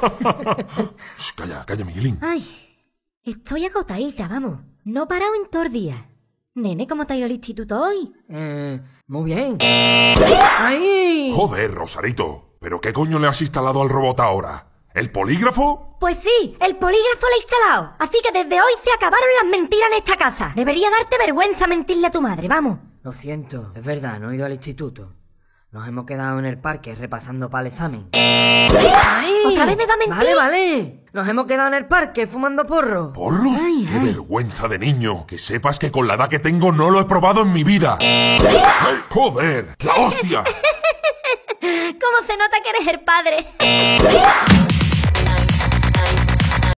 calla, calla, Miguelín. Ay, estoy agotadita, vamos. No he parado en todo el día. Nene, ¿cómo te ha ido al instituto hoy? Eh, muy bien. ¡Ay! Joder, Rosarito. ¿Pero qué coño le has instalado al robot ahora? ¿El polígrafo? Pues sí, el polígrafo le he instalado. Así que desde hoy se acabaron las mentiras en esta casa. Debería darte vergüenza mentirle a tu madre, vamos. Lo siento, es verdad, no he ido al instituto. Nos hemos quedado en el parque repasando para el examen. Vale, vale. Nos hemos quedado en el parque fumando porro. ¿Porros? ¡Qué vergüenza de niño! Que sepas que con la edad que tengo no lo he probado en mi vida. ¡Joder! ¡La hostia! ¿Cómo se nota que eres el padre?